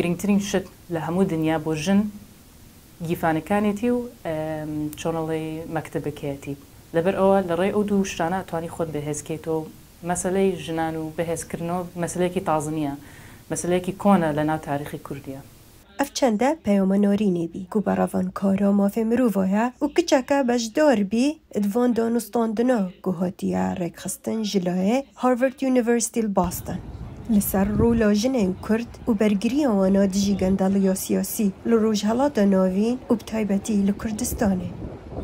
گرنگترین شت لە هەموو دنیا بۆ ژن گیفانەکانێتی و چۆنەڵی مەکتتەبەکەتی لەبەر ئەوە لە ڕێ ئەو دوو شتانە توانی خۆت بەهێزکەیتەوە مەسلەی ژنان و بەهێزکردنەوە مەسلەیەکی تازنیە مەسلەیەکی کۆنە لە ناو تاریخی کوردیە. ئەف چەندە پەیۆمە نۆری نێبی و بەڕەڤۆن کۆرۆ مۆفێ مرۆڤۆە و کچەکە بەش دۆربی دڤۆن دۆنوستۆندنەوە گوهۆتیە ڕێکخستن ژلۆێ هارڤرد یونیڤرسیل باستن. لەسەر ڕوو لە ژنێن کورد و بەرگریەوە نادژی گەندەڵیۆسیۆسی لە ڕۆژهڵاتە نۆڤین و بتایبەتی لە کوردستانێ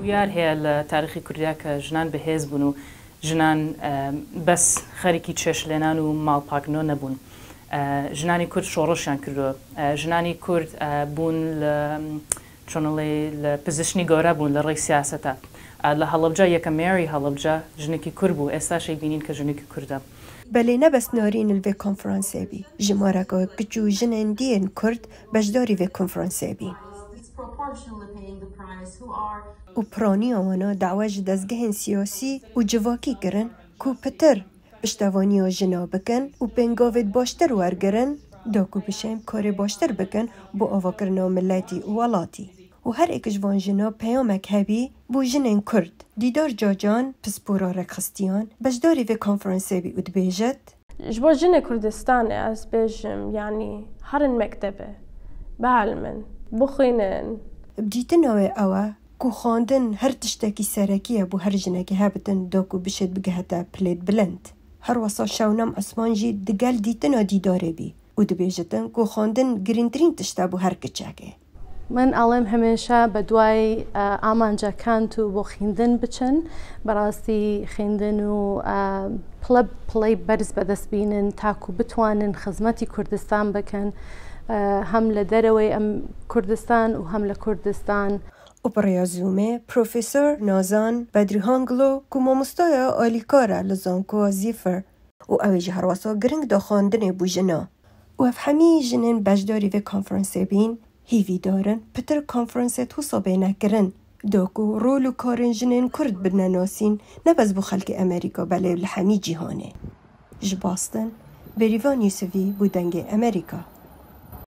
ویار هەیە لە تاریخی کوردیا کە ژنان بەهێز بوون و ژنان بەس خەرێکی چێشلێنان و ماڵپاکنۆ نەبوون. ژنانی کورد شۆڕشیان کردووە ژنانی کورد بوون لە چۆنڵێ لە پزیشنی گەورە بوون لە ڕێی سیاسەتە لە هەڵبجا یەکە مێری هەڵبجا ژنێکی کورد بوو نه بینین کە ژنێکی کوردە بەلێ نەبەست نۆرین لەێ کۆنفرۆنسێبی ژمۆرەکە گچ و دیێن کورد بەشداری وێ کۆنفرۆنسێبی. و ئەوەنە داواژ دەستگەهێن سیۆسی و جواکی گرن کو پتر و ژنەوە بکەن و پێنگۆڤێت بۆشتر وەرگرن دۆکو بشێن کۆرێ بۆشتر بکەن بۆ ئەوەکردنەوە ملەتی وڵاتی. و هر اک جوان جنا پیام کبی بو جنن کرد دیدار جا جان پس پورا رکستیان بجداری و کنفرانسی بی اود بیجد جبا جن کردستان از بیجم یعنی هر مکتبه به علمن بخینن دیتن اوه اوه کو خاندن هر تشتکی سرکیه بو هر جنگی هبتن داکو بشد بگه پلیت بلند هر واسا شونم اسمان جی دگل دیتن او دیداره بی او دو بیجتن کو خاندن گرین تشتا هر کچاگه من ئاڵێم هەمێشە بە دوای ئامانجەکان و بۆ خوێندن بچن بەڕاستی خوێندن و پڵە پڵی بەرز بەدەستبینن تاکو بتوانن خزمەتی کوردستان بکەن هەم لە دەرەوەی ئەم کوردستان و هەم لە کوردستان. Operaziume, profesor Nazan Bedrihanglo ku mamostoya alîkara li zankoa zîfir û ew ê ji herwasa giring daxandinê bû jina. û ev hemî jinên beşdarî vê konferansê bîn دارن پتر کانفرنسێ تو سابه نکرن داکو رول و کرد کورد بنەنۆسین نەبەز بو خلق امریکا بەلێو لە هەمی جباستن ژ باستن بریڤان بودنگ امریکا.